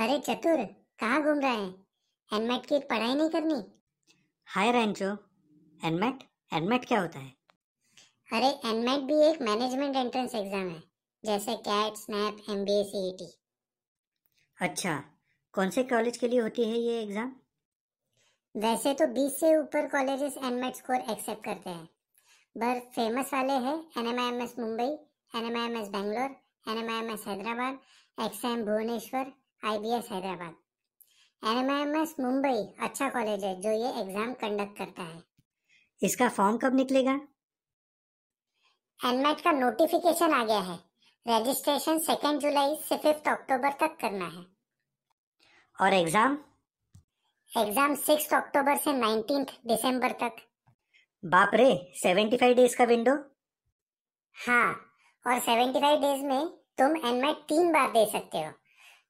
अरे चतुर कहाँ घूम रहे हैं एनमेट की पढ़ाई नहीं करनी हाय रैंचो एनमेट एनमेट क्या होता है अरे एनमेट भी एक मैनेजमेंट एंट्रेंस एग्जाम है जैसे CAT SNAP M B A अच्छा कौन से कॉलेज के लिए होती है ये एग्ज़ाम वैसे तो 20 से ऊपर कॉलेजेस एनमेट स्कोर एक्सेप्ट करते हैं पर फेमस वाले हैं N M I M S Mumbai N M I M S Bangalore N M I M S Hyderabad X M Bhubaneswar IBS Hyderabad NMIMS Mumbai अच्छा कॉलेज है जो ये एग्ज़ाम कंडक्ट करता है इसका फॉर्म कब निकलेगा एनमेट e का नोटिफिकेशन आ गया है रजिस्ट्रेशन सेकेंड जुलाई से फिफ्थ अक्टूबर तक करना है और एग्ज़ाम एग्ज़ाम सिक्स अक्टूबर से नाइनटीन दिसंबर तक बाप रे सेवेंटी फाइव डेज का विंडो हाँ और सेवेंटी फाइव डेज में तुम एनमेट e तीन बार दे सकते हो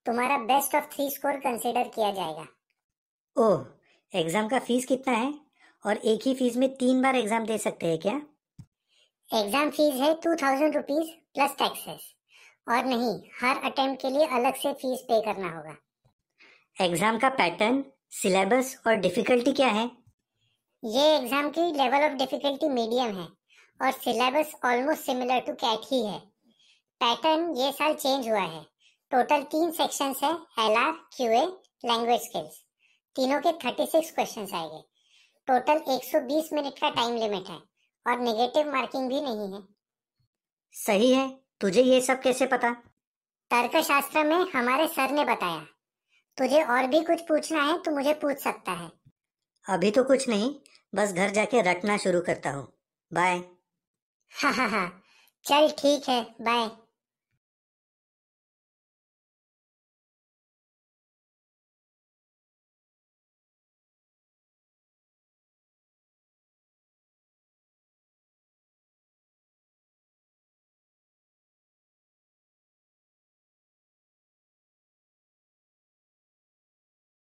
तुम्हारा best of three score consider किया जाएगा ओह एग्जाम का फीस कितना है और एक ही फीस में तीन बार एग्जाम दे सकते हैं क्या एग्जाम फीस है two thousand rupees plus taxes और नहीं हर अटेम्प्ट के लिए अलग से फीस पे करना होगा एग्जाम का पैटर्न सिलेबस और डिफिकल्टी क्या है ये एग्जाम की लेवल ऑफ डिफिकल्टी मीडियम है और syllabus almost similar to CAT ही है पैटर्न ये साल चेंज हुआ है टोटल तीन सेक्शंस है L R Q A language skills तीनों के थर्टी सिक्स क्वेश्चन आएंगे टोटल एक सौ बीस मिनट का टाइम लिमिट है और नेगेटिव मार्किंग भी नहीं है सही है तुझे ये सब कैसे पता तर्कशास्त्र में हमारे सर ने बताया तुझे और भी कुछ पूछना है तो मुझे पूछ सकता है अभी तो कुछ नहीं बस घर जाके रटना शुरू करता हूँ बाय हाँ हाँ हाँ चल ठीक है बाय